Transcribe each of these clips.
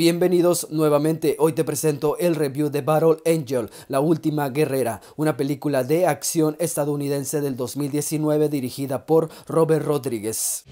Bienvenidos nuevamente, hoy te presento el review de Battle Angel, La Última Guerrera, una película de acción estadounidense del 2019 dirigida por Robert Rodríguez.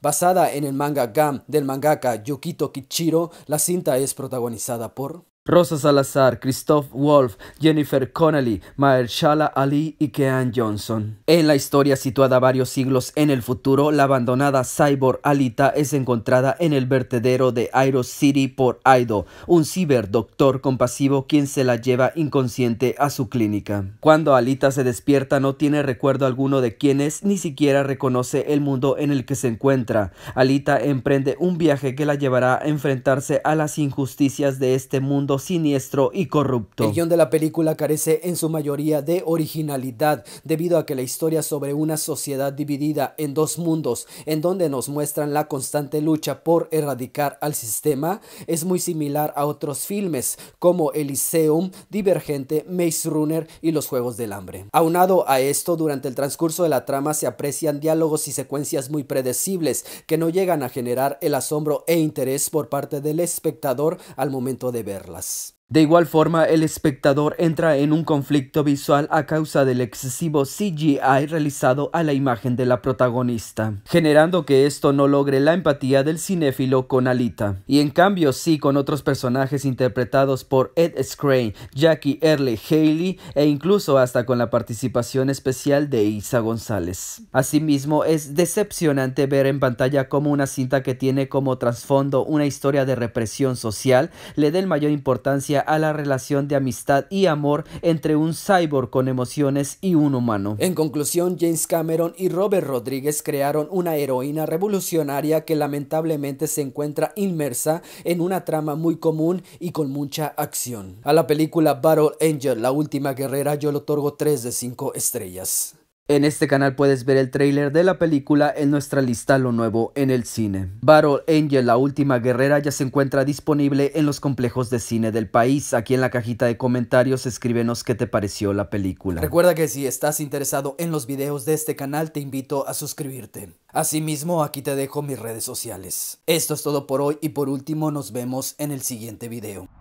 Basada en el manga GAM del mangaka Yukito Kichiro, la cinta es protagonizada por Rosa Salazar, Christoph Wolf, Jennifer Connelly, Mahershala Ali y Kean Johnson. En la historia situada varios siglos en el futuro, la abandonada cyborg Alita es encontrada en el vertedero de Aero City por Aido, un ciberdoctor compasivo quien se la lleva inconsciente a su clínica. Cuando Alita se despierta no tiene recuerdo alguno de quién es, ni siquiera reconoce el mundo en el que se encuentra. Alita emprende un viaje que la llevará a enfrentarse a las injusticias de este mundo siniestro y corrupto. El guión de la película carece en su mayoría de originalidad, debido a que la historia sobre una sociedad dividida en dos mundos, en donde nos muestran la constante lucha por erradicar al sistema, es muy similar a otros filmes como Eliseum, Divergente, Maze Runner y Los Juegos del Hambre. Aunado a esto, durante el transcurso de la trama se aprecian diálogos y secuencias muy predecibles que no llegan a generar el asombro e interés por parte del espectador al momento de verlas. ます。De igual forma, el espectador entra en un conflicto visual a causa del excesivo CGI realizado a la imagen de la protagonista, generando que esto no logre la empatía del cinéfilo con Alita. Y en cambio sí con otros personajes interpretados por Ed Scrain, Jackie Earle Haley e incluso hasta con la participación especial de Isa González. Asimismo, es decepcionante ver en pantalla cómo una cinta que tiene como trasfondo una historia de represión social le dé mayor importancia a la relación de amistad y amor entre un cyborg con emociones y un humano. En conclusión, James Cameron y Robert Rodríguez crearon una heroína revolucionaria que lamentablemente se encuentra inmersa en una trama muy común y con mucha acción. A la película Battle Angel, la última guerrera, yo le otorgo 3 de 5 estrellas. En este canal puedes ver el tráiler de la película en nuestra lista Lo Nuevo en el Cine. Battle Angel, la última guerrera, ya se encuentra disponible en los complejos de cine del país. Aquí en la cajita de comentarios escríbenos qué te pareció la película. Recuerda que si estás interesado en los videos de este canal te invito a suscribirte. Asimismo, aquí te dejo mis redes sociales. Esto es todo por hoy y por último nos vemos en el siguiente video.